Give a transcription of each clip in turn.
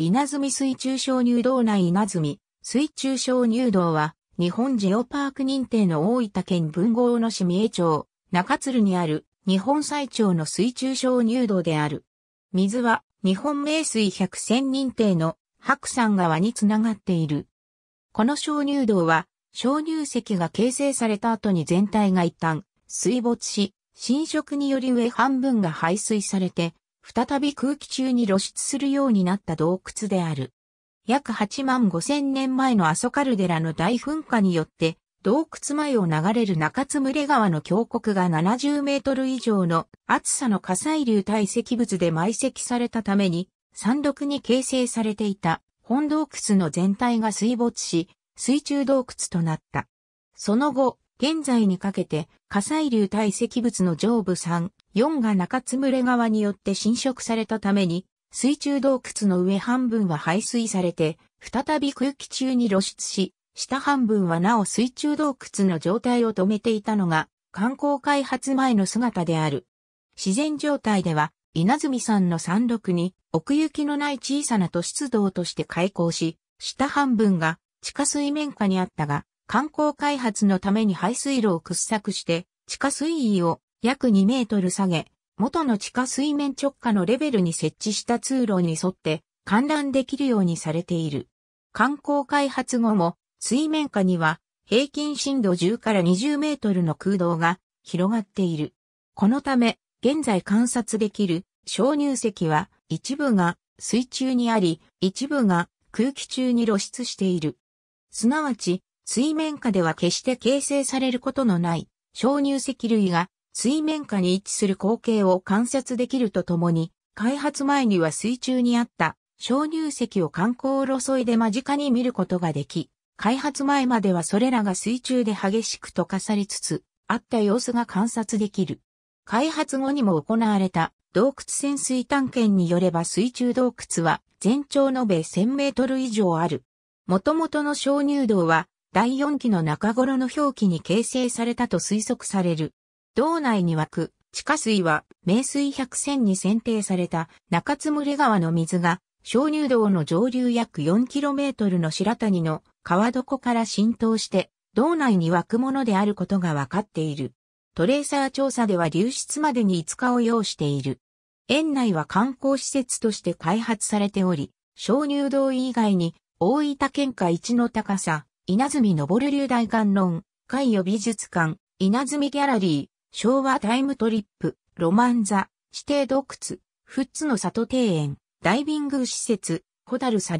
稲積水中小乳道内稲積水中小乳道は、日本ジオパーク認定の大分県文豪の市三重町、中鶴にある日本最長の水中小乳道である。水は日本名水百選認定の白山川につながっている。この小乳道は、小乳石が形成された後に全体が一旦水没し、浸食により上半分が排水されて、再び空気中に露出するようになった洞窟である。約8万5千年前のアソカルデラの大噴火によって、洞窟前を流れる中津群れ川の峡谷が70メートル以上の厚さの火砕流堆積物で埋積されたために、山麓に形成されていた本洞窟の全体が水没し、水中洞窟となった。その後、現在にかけて火砕流堆積物の上部3、4が中津群れ側によって侵食されたために、水中洞窟の上半分は排水されて、再び空気中に露出し、下半分はなお水中洞窟の状態を止めていたのが、観光開発前の姿である。自然状態では、稲積山の山麓に奥行きのない小さな都市道として開港し、下半分が地下水面下にあったが、観光開発のために排水路を掘削して、地下水位を約2メートル下げ、元の地下水面直下のレベルに設置した通路に沿って観覧できるようにされている。観光開発後も水面下には平均深度10から20メートルの空洞が広がっている。このため、現在観察できる鍾乳石は一部が水中にあり、一部が空気中に露出している。すなわち、水面下では決して形成されることのない鍾乳石類が水面下に位置する光景を観察できるとともに、開発前には水中にあった鍾乳石を観光路沿いで間近に見ることができ、開発前まではそれらが水中で激しく溶かされつつ、あった様子が観察できる。開発後にも行われた洞窟潜水探検によれば水中洞窟は全長延べ1000メートル以上ある。元々の鍾乳洞は第4期の中頃の表記に形成されたと推測される。道内に湧く地下水は名水百選に選定された中津群川の水が小乳道の上流約 4km の白谷の川床から浸透して道内に湧くものであることが分かっている。トレーサー調査では流出までに5日を要している。園内は観光施設として開発されており、小乳道以外に大分県下一の高さ稲積昇流大観論、海洋美術館、稲積ギャラリー、昭和タイムトリップ、ロマンザ、指定洞窟、富津の里庭園、ダイビング施設、ホタル砂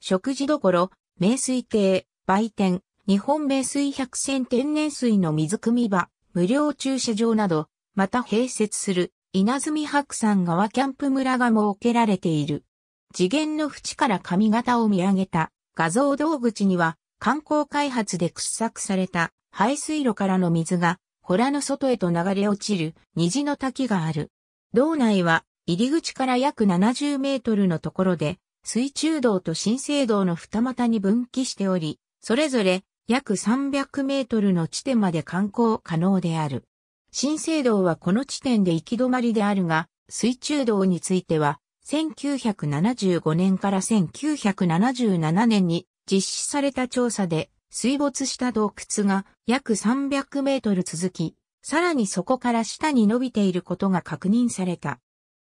食事処、名水亭、売店、日本名水百選天然水の水汲み場、無料駐車場など、また併設する稲積白山川キャンプ村が設けられている。次元の淵から髪型を見上げた画像道口には観光開発で掘削された排水路からの水が、洞の外へと流れ落ちる虹の滝がある。道内は入り口から約70メートルのところで、水中道と新生道の二股に分岐しており、それぞれ約300メートルの地点まで観光可能である。新生道はこの地点で行き止まりであるが、水中道については、1975年から1977年に実施された調査で、水没した洞窟が約300メートル続き、さらにそこから下に伸びていることが確認された。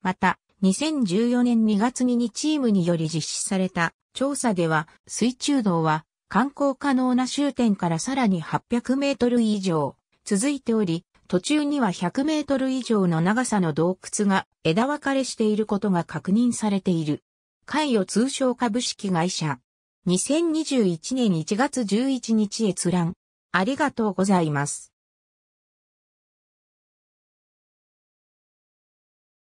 また、2014年2月に2チームにより実施された調査では、水中洞は観光可能な終点からさらに800メートル以上続いており、途中には100メートル以上の長さの洞窟が枝分かれしていることが確認されている。海洋通商株式会社2021年1月11日閲覧。ありがとうございます。